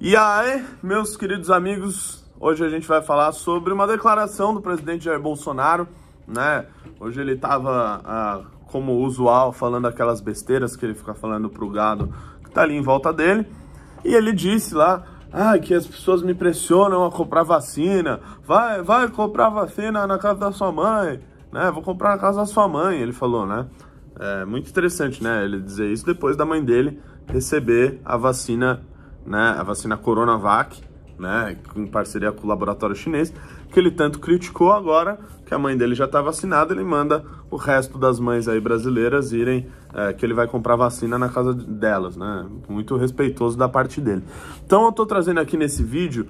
E aí, meus queridos amigos, hoje a gente vai falar sobre uma declaração do presidente Jair Bolsonaro, né? Hoje ele estava, ah, como usual, falando aquelas besteiras que ele fica falando pro gado que tá ali em volta dele, e ele disse lá ah, que as pessoas me pressionam a comprar vacina, vai, vai comprar vacina na casa da sua mãe, né? Vou comprar na casa da sua mãe, ele falou, né? É muito interessante, né? Ele dizer isso depois da mãe dele receber a vacina né, a vacina Coronavac, né, em parceria com o laboratório chinês, que ele tanto criticou agora que a mãe dele já está vacinada, ele manda o resto das mães aí brasileiras irem, é, que ele vai comprar vacina na casa delas, né? Muito respeitoso da parte dele. Então eu estou trazendo aqui nesse vídeo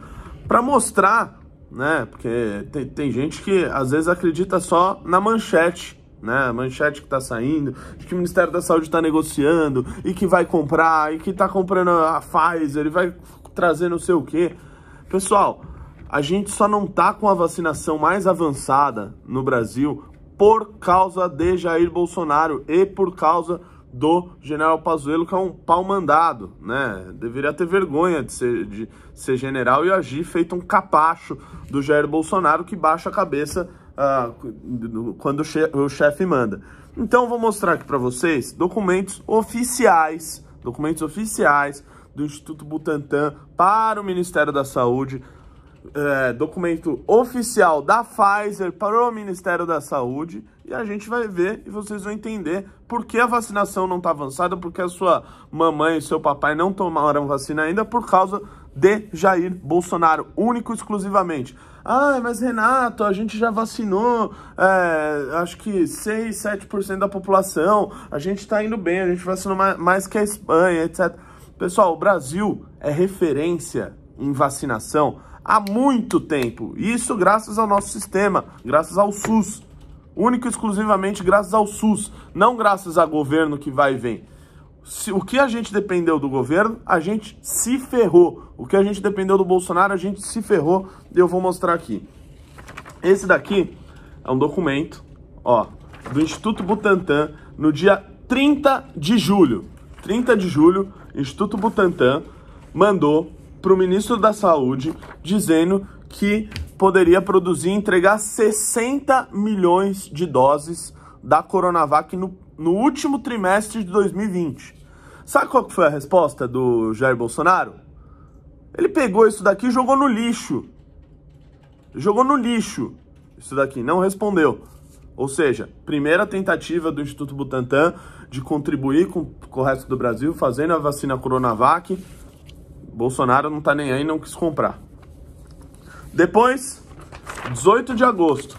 para mostrar, né, porque tem, tem gente que às vezes acredita só na manchete, né? A manchete que está saindo, de que o Ministério da Saúde está negociando e que vai comprar e que está comprando a Pfizer e vai trazer não sei o quê. Pessoal, a gente só não tá com a vacinação mais avançada no Brasil por causa de Jair Bolsonaro e por causa do general Pazuello, que é um pau mandado, né? Deveria ter vergonha de ser, de ser general e agir feito um capacho do Jair Bolsonaro que baixa a cabeça ah, quando o chefe manda. Então, vou mostrar aqui para vocês documentos oficiais, documentos oficiais do Instituto Butantan para o Ministério da Saúde, é, documento oficial da Pfizer para o Ministério da Saúde, e a gente vai ver e vocês vão entender por que a vacinação não está avançada, porque a sua mamãe e seu papai não tomaram vacina ainda por causa de Jair Bolsonaro, único e exclusivamente. Ah, mas Renato, a gente já vacinou, é, acho que 6, 7% da população, a gente está indo bem, a gente vacinou mais, mais que a Espanha, etc. Pessoal, o Brasil é referência em vacinação há muito tempo. Isso graças ao nosso sistema, graças ao SUS. Único e exclusivamente graças ao SUS, não graças a governo que vai e vem se, o que a gente dependeu do governo, a gente se ferrou. O que a gente dependeu do Bolsonaro, a gente se ferrou. E eu vou mostrar aqui. Esse daqui é um documento, ó, do Instituto Butantan, no dia 30 de julho. 30 de julho, Instituto Butantan mandou para o ministro da Saúde dizendo que poderia produzir e entregar 60 milhões de doses da Coronavac no no último trimestre de 2020. Sabe qual foi a resposta do Jair Bolsonaro? Ele pegou isso daqui e jogou no lixo. Jogou no lixo. Isso daqui não respondeu. Ou seja, primeira tentativa do Instituto Butantan de contribuir com, com o resto do Brasil, fazendo a vacina Coronavac. Bolsonaro não tá nem aí, não quis comprar. Depois, 18 de agosto,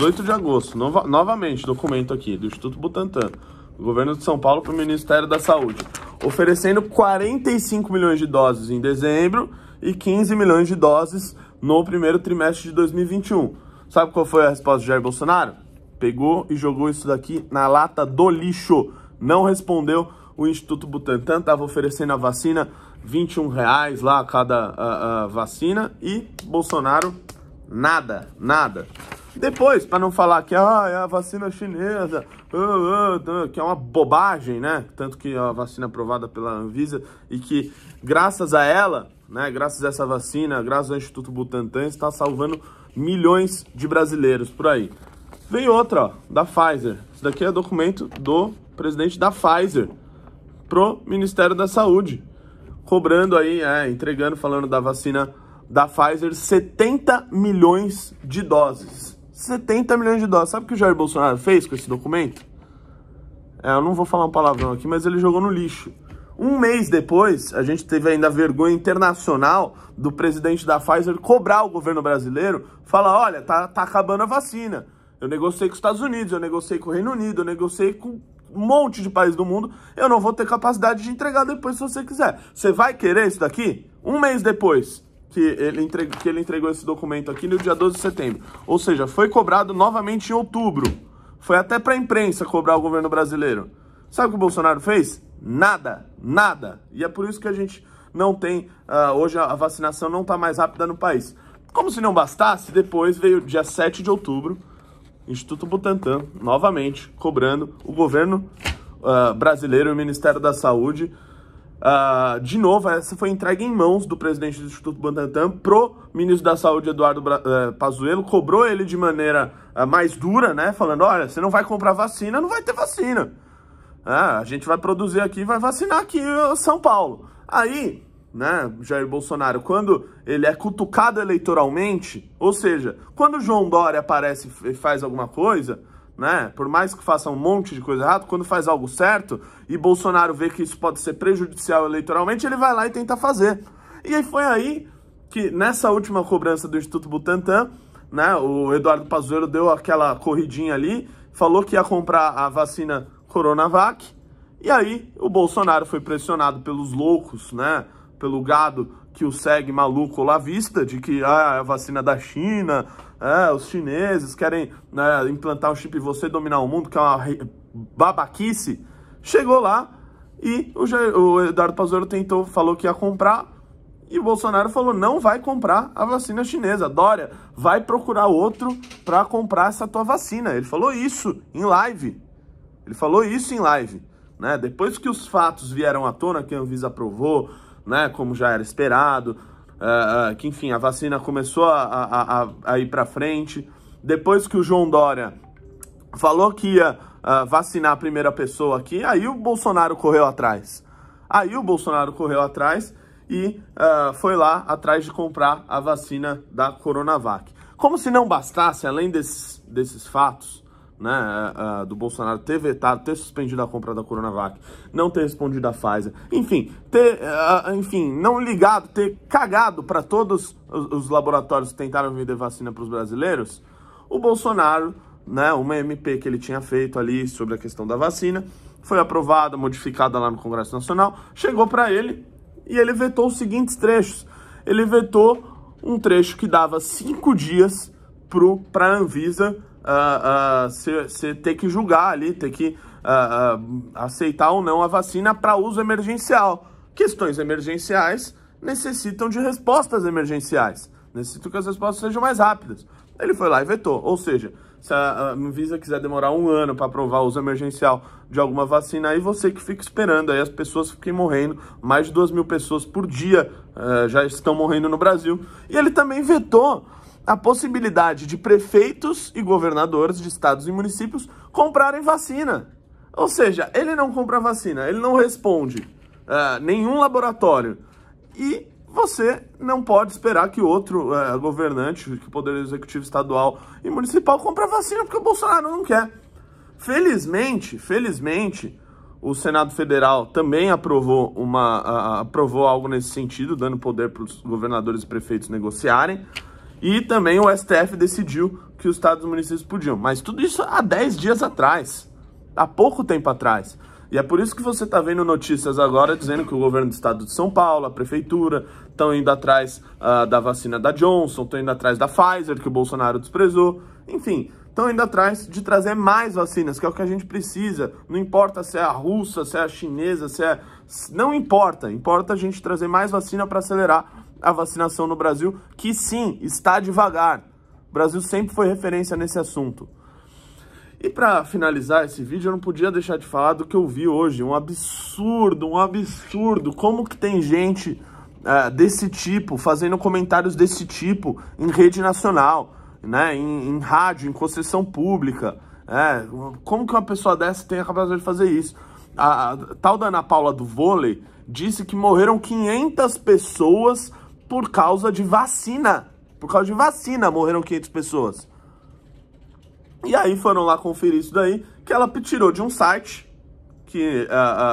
18 de agosto, nova, novamente, documento aqui do Instituto Butantan, do governo de São Paulo para o Ministério da Saúde, oferecendo 45 milhões de doses em dezembro e 15 milhões de doses no primeiro trimestre de 2021. Sabe qual foi a resposta de Jair Bolsonaro? Pegou e jogou isso daqui na lata do lixo. Não respondeu. O Instituto Butantan estava oferecendo a vacina 21 reais lá a cada a, a vacina e Bolsonaro nada, nada. Depois, para não falar que ah, é a vacina chinesa, uh, uh, que é uma bobagem, né? Tanto que a vacina aprovada pela Anvisa e que, graças a ela, né, graças a essa vacina, graças ao Instituto Butantan, está salvando milhões de brasileiros por aí. Vem outra, ó, da Pfizer. Isso daqui é documento do presidente da Pfizer pro Ministério da Saúde, cobrando aí, é, entregando, falando da vacina da Pfizer, 70 milhões de doses. 70 milhões de dólares. Sabe o que o Jair Bolsonaro fez com esse documento? É, eu não vou falar um palavrão aqui, mas ele jogou no lixo. Um mês depois, a gente teve ainda a vergonha internacional do presidente da Pfizer cobrar o governo brasileiro, falar, olha, tá, tá acabando a vacina. Eu negociei com os Estados Unidos, eu negociei com o Reino Unido, eu negociei com um monte de país do mundo, eu não vou ter capacidade de entregar depois se você quiser. Você vai querer isso daqui? Um mês depois que ele, entregou, que ele entregou esse documento aqui no dia 12 de setembro. Ou seja, foi cobrado novamente em outubro. Foi até para a imprensa cobrar o governo brasileiro. Sabe o que o Bolsonaro fez? Nada, nada. E é por isso que a gente não tem, uh, hoje a vacinação não está mais rápida no país. Como se não bastasse, depois veio dia 7 de outubro, Instituto Butantan, novamente, cobrando o governo uh, brasileiro e o Ministério da Saúde Uh, de novo, essa foi entregue em mãos do presidente do Instituto Butantan pro ministro da Saúde, Eduardo Bra uh, Pazuello, cobrou ele de maneira uh, mais dura, né? Falando, olha, você não vai comprar vacina, não vai ter vacina. Ah, a gente vai produzir aqui, vai vacinar aqui eh, São Paulo. Aí, né, Jair Bolsonaro, quando ele é cutucado eleitoralmente, ou seja, quando João Dória aparece e faz alguma coisa, né? Por mais que faça um monte de coisa errada, quando faz algo certo e Bolsonaro vê que isso pode ser prejudicial eleitoralmente, ele vai lá e tenta fazer. E aí foi aí que nessa última cobrança do Instituto Butantan, né, o Eduardo Pazuello deu aquela corridinha ali, falou que ia comprar a vacina Coronavac, e aí o Bolsonaro foi pressionado pelos loucos, né, pelo gado que o segue maluco lá vista, de que ah, é a vacina da China, é, os chineses querem né, implantar um chip e você dominar o mundo, que é uma babaquice. Chegou lá e o, o Eduardo Pazuello tentou, falou que ia comprar, e o Bolsonaro falou: não vai comprar a vacina chinesa. Dória, vai procurar outro para comprar essa tua vacina. Ele falou isso em live. Ele falou isso em live. Né? Depois que os fatos vieram à tona, que a Anvisa aprovou, né? como já era esperado, é, é, que enfim, a vacina começou a, a, a, a ir para frente. Depois que o João Dória falou que ia é, vacinar a primeira pessoa aqui, aí o Bolsonaro correu atrás. Aí o Bolsonaro correu atrás e uh, foi lá atrás de comprar a vacina da Coronavac. Como se não bastasse, além desses, desses fatos, né, do Bolsonaro ter vetado, ter suspendido a compra da Coronavac, não ter respondido a Pfizer, enfim, ter, enfim, não ligado, ter cagado para todos os, os, laboratórios que tentaram vender vacina para os brasileiros, o Bolsonaro, né, uma MP que ele tinha feito ali sobre a questão da vacina, foi aprovada, modificada lá no Congresso Nacional, chegou para ele e ele vetou os seguintes trechos. Ele vetou um trecho que dava cinco dias para a Anvisa você uh, uh, ter que julgar ali, ter que uh, aceitar ou não a vacina para uso emergencial. Questões emergenciais necessitam de respostas emergenciais, necessitam que as respostas sejam mais rápidas. Ele foi lá e vetou, ou seja, se a Anvisa quiser demorar um ano para aprovar o uso emergencial de alguma vacina, aí você que fica esperando, aí as pessoas fiquem morrendo, mais de 2 mil pessoas por dia eh, já estão morrendo no Brasil. E ele também vetou a possibilidade de prefeitos e governadores de estados e municípios comprarem vacina. Ou seja, ele não compra vacina, ele não responde uh, nenhum laboratório. E você não pode esperar que outro uh, governante, que o Poder Executivo Estadual e Municipal compre vacina, porque o Bolsonaro não quer. Felizmente, felizmente, o Senado Federal também aprovou, uma, uh, aprovou algo nesse sentido, dando poder para os governadores e prefeitos negociarem. E também o STF decidiu que os estados e municípios podiam. Mas tudo isso há 10 dias atrás, há pouco tempo atrás. E é por isso que você está vendo notícias agora dizendo que o governo do estado de São Paulo, a prefeitura, estão indo atrás uh, da vacina da Johnson, estão indo atrás da Pfizer, que o Bolsonaro desprezou. Enfim, estão indo atrás de trazer mais vacinas, que é o que a gente precisa. Não importa se é a russa, se é a chinesa, se é. Não importa. Importa a gente trazer mais vacina para acelerar a vacinação no Brasil, que sim, está devagar. O Brasil sempre foi referência nesse assunto. E para finalizar esse vídeo, eu não podia deixar de falar do que eu vi hoje. Um absurdo, um absurdo. Como que tem gente uh, desse tipo, fazendo comentários desse tipo em rede nacional, né? em, em rádio, em concessão pública. É, como que uma pessoa dessa tem a capacidade de fazer isso? A, a, tal da Ana Paula do vôlei disse que morreram 500 pessoas por causa de vacina. Por causa de vacina morreram 500 pessoas. E aí foram lá conferir isso daí, que ela tirou de um site, que,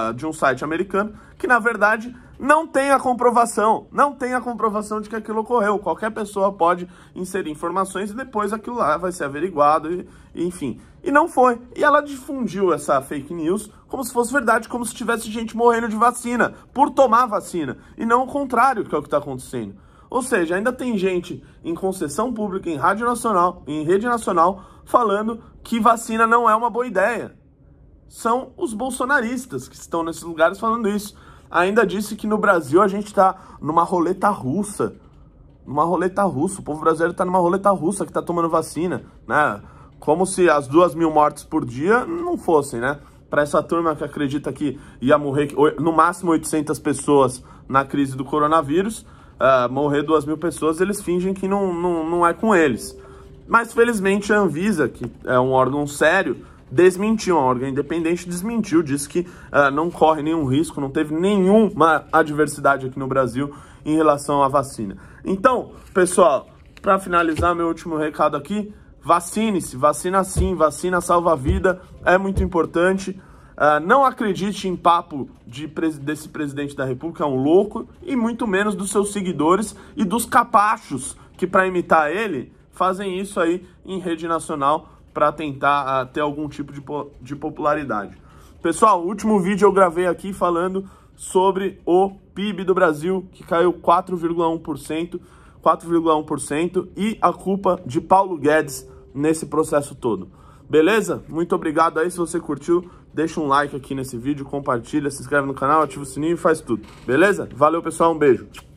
uh, uh, de um site americano, que na verdade não tem a comprovação, não tem a comprovação de que aquilo ocorreu. Qualquer pessoa pode inserir informações e depois aquilo lá vai ser averiguado, e, enfim. E não foi. E ela difundiu essa fake news como se fosse verdade, como se tivesse gente morrendo de vacina, por tomar vacina, e não o contrário, que é o que está acontecendo. Ou seja, ainda tem gente em concessão pública, em rádio nacional, em rede nacional, falando que vacina não é uma boa ideia. São os bolsonaristas que estão nesses lugares falando isso ainda disse que no Brasil a gente está numa roleta russa. Numa roleta russa. O povo brasileiro está numa roleta russa que está tomando vacina, né? Como se as duas mil mortes por dia não fossem, né? Para essa turma que acredita que ia morrer no máximo 800 pessoas na crise do coronavírus, uh, morrer duas mil pessoas, eles fingem que não, não, não é com eles. Mas felizmente a Anvisa, que é um órgão sério, desmentiu. A órgão independente desmentiu, disse que uh, não corre nenhum risco, não teve nenhuma adversidade aqui no Brasil em relação à vacina. Então, pessoal, para finalizar meu último recado aqui, vacine-se, vacina sim, vacina salva a vida, é muito importante. Uh, não acredite em papo de pres desse presidente da república, é um louco, e muito menos dos seus seguidores e dos capachos que, para imitar ele, fazem isso aí em rede nacional para tentar uh, ter algum tipo de, po de popularidade. Pessoal, último vídeo eu gravei aqui falando sobre o PIB do Brasil, que caiu 4,1%, 4,1%, e a culpa de Paulo Guedes nesse processo todo. Beleza? Muito obrigado aí se você curtiu. Deixa um like aqui nesse vídeo, compartilha, se inscreve no canal, ativa o sininho e faz tudo. Beleza? Valeu, pessoal. Um beijo.